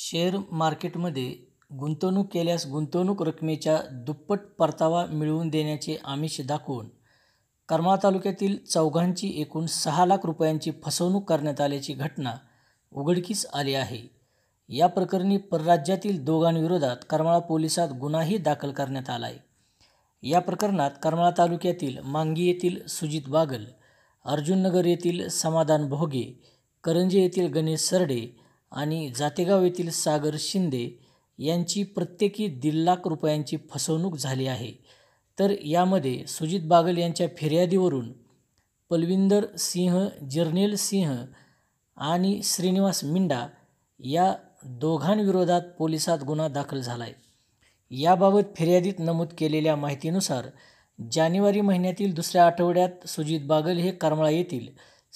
share मार्केटमध्ये गुंतवणूक केल्यास गुंतवणूक रकमेच्या दुप्पट परतावा मिळवून देण्याचे आमिष दाखवून करमाळा तालुक्यातील चौघांची एकूण सहा लाख रुपयांची फसवणूक करण्यात आल्याची घटना उघडकीस आली आहे या प्रकरणी परराज्यातील दोघांविरोधात करमाळा पोलिसात गुन्हाही दाखल करण्यात आला आहे या प्रकरणात करमाळा तालुक्यातील मांगी येथील सुजित बागल अर्जुननगर येथील समाधान भोगे करंजे येथील गणेश सरडे आणि जातेगाव येथील सागर शिंदे यांची प्रत्येकी दीड लाख रुपयांची फसवणूक झाली आहे तर यामध्ये सुजित बागल यांच्या फिर्यादीवरून पलविंदर सिंह जर्नेल सिंह आणि श्रीनिवास मिंडा या दोघांविरोधात पोलिसात गुन्हा दाखल झाला आहे याबाबत फिर्यादीत नमूद केलेल्या माहितीनुसार जानेवारी महिन्यातील दुसऱ्या आठवड्यात सुजित बागल हे करमळा येथील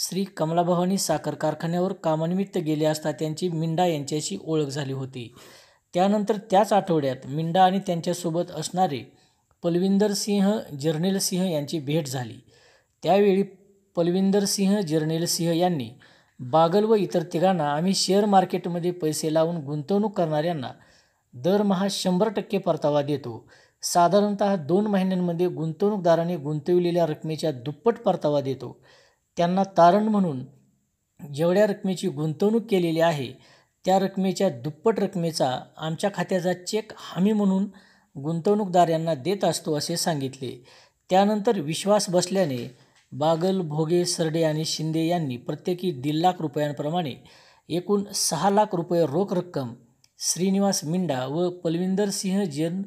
श्री कमलाभवानी साखर कारखान्यावर कामानिमित्त गेले असता त्यांची मिंडा यांच्याशी ओळख झाली होती त्यानंतर त्याच आठवड्यात मिंडा आणि त्यांच्यासोबत असणारे पलविंदर सिंह जर्नेल सिंह यांची भेट झाली त्यावेळी पलविंदर सिंह जर्नेल सिंह यांनी बागल व इतर तिघांना आम्ही शेअर मार्केटमध्ये पैसे लावून गुंतवणूक करणाऱ्यांना दरमहा शंभर टक्के परतावा देतो साधारणत दोन महिन्यांमध्ये गुंतवणूकदाराने गुंतवलेल्या रकमेच्या दुप्पट परतावा देतो त्यांना तारण म्हणून जेवढ्या रकमेची गुंतवणूक केलेली आहे त्या रकमेच्या दुप्पट रकमेचा आमच्या खात्याचा चेक हमी म्हणून गुंतवणूकदार यांना देत असतो असे सांगितले त्यानंतर विश्वास बसल्याने बागल भोगे सरडे आणि शिंदे यांनी प्रत्येकी दीड लाख रुपयांप्रमाणे एकूण सहा लाख रुपये रोख रक्कम श्रीनिवास मिंडा व पलविंदर सिंह जन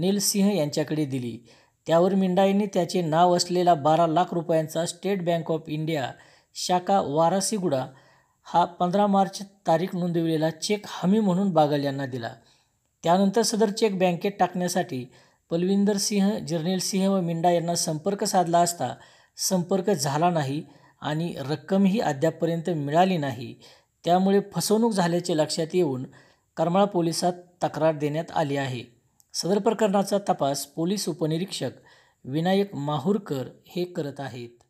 नेलसिंह यांच्याकडे दिली त्यावर मिंडाईंनी त्याचे नाव असलेला बारा लाख रुपयांचा स्टेट बँक ऑफ इंडिया शाखा वारासीगुडा हा पंधरा मार्च तारीख नोंदविलेला चेक हमी म्हणून बागल यांना दिला त्यानंतर सदर चेक बँकेत टाकण्यासाठी पलविंदर सिंह जर्नेल सिंह व मिंडा यांना संपर्क साधला असता संपर्क झाला नाही आणि रक्कमही अद्यापपर्यंत मिळाली नाही त्यामुळे फसवणूक झाल्याचे लक्षात येऊन करमाळा पोलिसात तक्रार देण्यात आली आहे सदर प्रकरणाचा तपास पोलीस उपनिरीक्षक विनायक माहूरकर हे करत आहेत